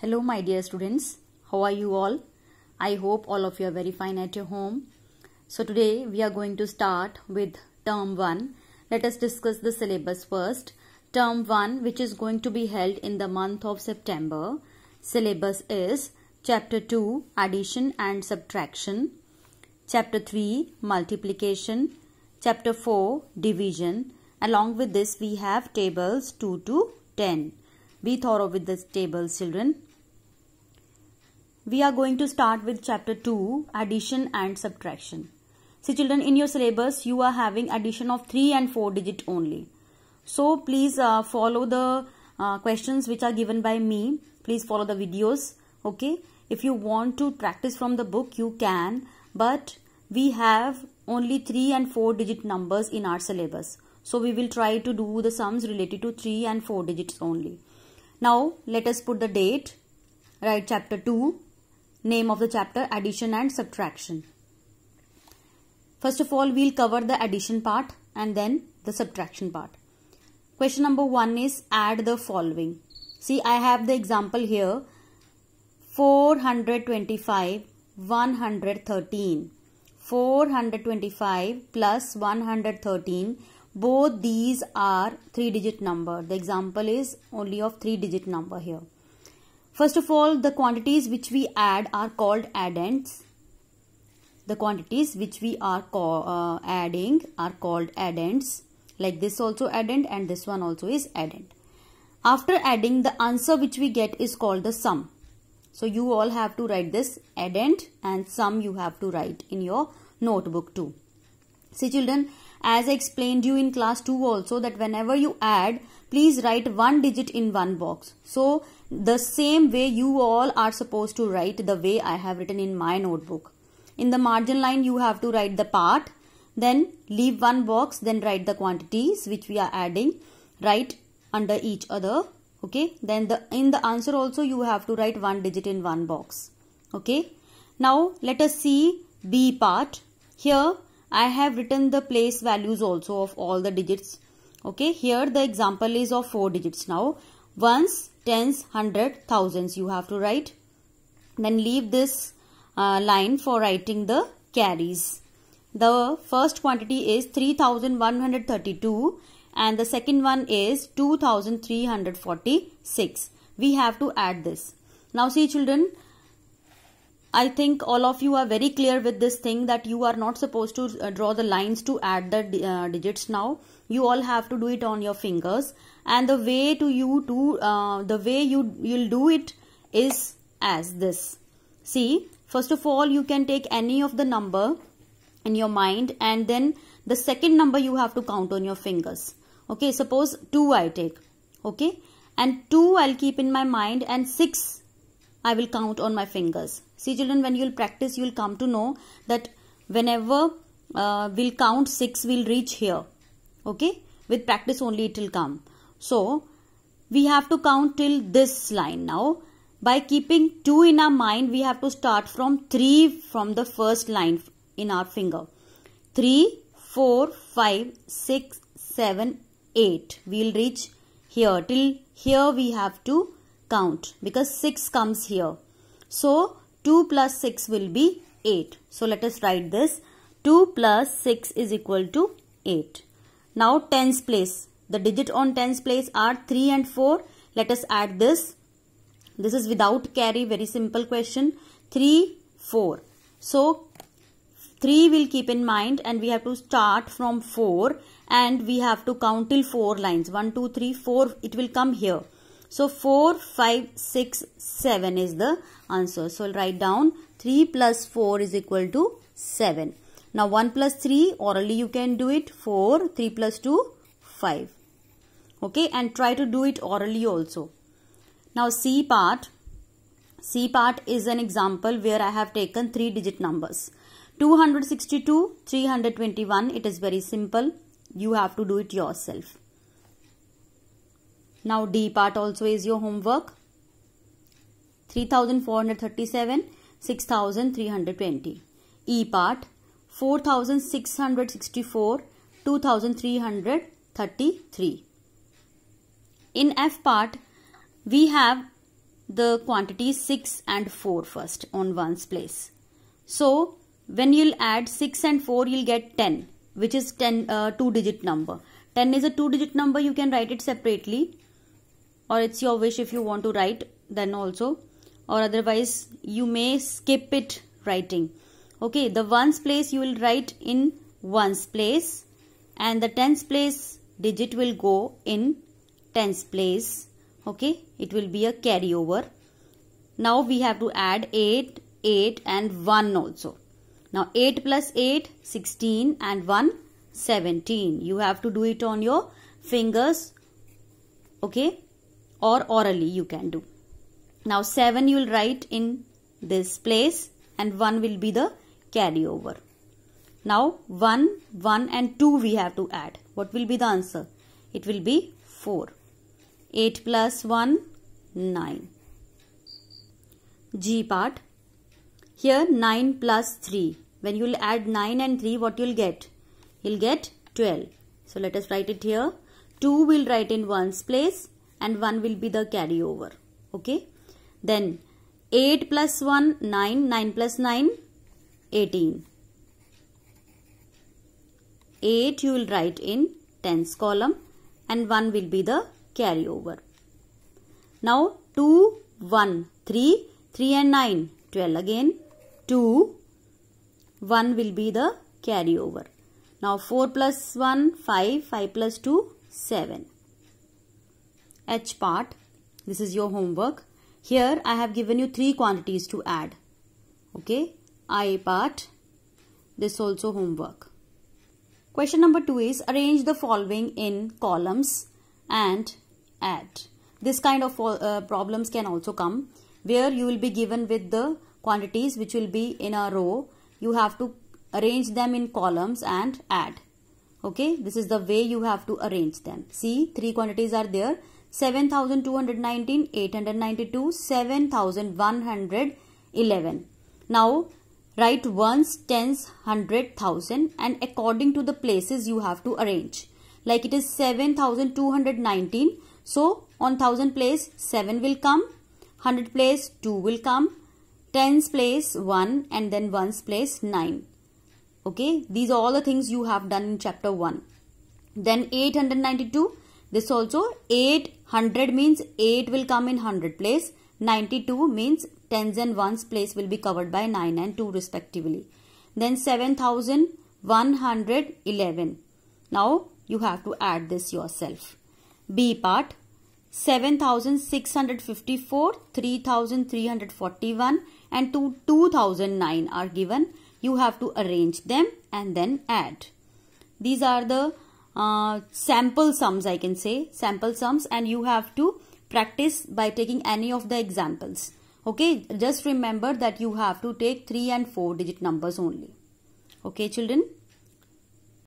Hello my dear students, how are you all? I hope all of you are very fine at your home. So today we are going to start with term 1. Let us discuss the syllabus first. Term 1 which is going to be held in the month of September. Syllabus is Chapter 2 Addition and Subtraction. Chapter 3 Multiplication. Chapter 4 Division. Along with this we have tables 2 to 10. Be thorough with the tables children we are going to start with chapter 2 addition and subtraction see children in your syllabus you are having addition of 3 and 4 digit only so please uh, follow the uh, questions which are given by me please follow the videos okay if you want to practice from the book you can but we have only 3 and 4 digit numbers in our syllabus so we will try to do the sums related to 3 and 4 digits only now let us put the date Write chapter 2 name of the chapter addition and subtraction. First of all, we'll cover the addition part and then the subtraction part. Question number 1 is add the following. See, I have the example here 425, 113. 425 plus 113 both these are three digit number the example is only of three digit number here First of all, the quantities which we add are called addends. The quantities which we are uh, adding are called addends. Like this also addend and this one also is addend. After adding, the answer which we get is called the sum. So you all have to write this addend and sum you have to write in your notebook too. See children, as I explained you in class 2 also that whenever you add, please write one digit in one box. So the same way you all are supposed to write the way I have written in my notebook. In the margin line you have to write the part, then leave one box, then write the quantities which we are adding, write under each other. Okay, then the in the answer also you have to write one digit in one box. Okay, now let us see B part. Here I have written the place values also of all the digits. Okay, here the example is of 4 digits now. Ones, tens, hundred, thousands you have to write. Then leave this uh, line for writing the carries. The first quantity is 3132 and the second one is 2346. We have to add this. Now see children, I think all of you are very clear with this thing that you are not supposed to uh, draw the lines to add the uh, digits now. You all have to do it on your fingers. And the way to you to, uh, the way you, you'll do it is as this. See, first of all, you can take any of the number in your mind and then the second number you have to count on your fingers. Okay, suppose 2 I take. Okay, and 2 I'll keep in my mind and 6 I will count on my fingers. See children, when you will practice, you will come to know that whenever uh, we'll count 6, we'll reach here. Okay? With practice only it will come. So, we have to count till this line now. By keeping 2 in our mind, we have to start from 3 from the first line in our finger. 3, 4, 5, 6, 7, 8. We'll reach here. Till here we have to count because 6 comes here. So 2 plus 6 will be 8. So let us write this 2 plus 6 is equal to 8. Now tens place. The digit on tens place are 3 and 4. Let us add this. This is without carry. Very simple question. 3, 4. So 3 will keep in mind and we have to start from 4 and we have to count till 4 lines. 1, 2, 3, 4. It will come here. So 4, 5, 6, 7 is the answer. So will write down 3 plus 4 is equal to 7. Now 1 plus 3 orally you can do it 4, 3 plus 2, 5. Okay and try to do it orally also. Now C part, C part is an example where I have taken 3 digit numbers. 262, 321 it is very simple. You have to do it yourself. Now D part also is your homework. 3437, 6320. E part 4664, 2333. In F part, we have the quantities 6 and 4 first on ones place. So, when you'll add 6 and 4, you'll get 10, which is 10 uh, two-digit number. 10 is a two-digit number, you can write it separately or it's your wish if you want to write then also or otherwise you may skip it writing okay the ones place you will write in ones place and the tens place digit will go in tens place okay it will be a carryover now we have to add 8 8 and 1 also now 8 plus 8 16 and 1 17 you have to do it on your fingers okay or orally you can do. Now 7 you will write in this place and 1 will be the carryover. Now 1, 1 and 2 we have to add. What will be the answer? It will be 4. 8 plus 1, 9. G part. Here 9 plus 3. When you will add 9 and 3 what you will get? You will get 12. So let us write it here. 2 will write in one's place and 1 will be the carryover. Okay. Then 8 plus 1, 9. 9 plus 9, 18. 8 you will write in tens column and 1 will be the carryover. Now 2, 1, 3, 3 and 9, 12 again, 2, 1 will be the carryover. Now 4 plus 1, 5, 5 plus 2, 7. H part. This is your homework. Here I have given you three quantities to add. Okay. I part. This also homework. Question number two is arrange the following in columns and add. This kind of uh, problems can also come where you will be given with the quantities which will be in a row. You have to arrange them in columns and add. Okay, this is the way you have to arrange them. See, three quantities are there. Seven thousand two hundred nineteen, eight hundred 7111. Now write ones, tens, hundred, thousand and according to the places you have to arrange. Like it is 7219. So on thousand place 7 will come, hundred place 2 will come, tens place 1 and then ones place 9. Okay, these are all the things you have done in chapter 1. Then 892 this also 800 means 8 will come in 100 place. 92 means tens and ones place will be covered by 9 and 2 respectively. Then 7111. Now you have to add this yourself. B part 7654, 3341 and 2009 are given. You have to arrange them and then add. These are the uh, sample sums I can say sample sums and you have to practice by taking any of the examples okay just remember that you have to take 3 and 4 digit numbers only okay children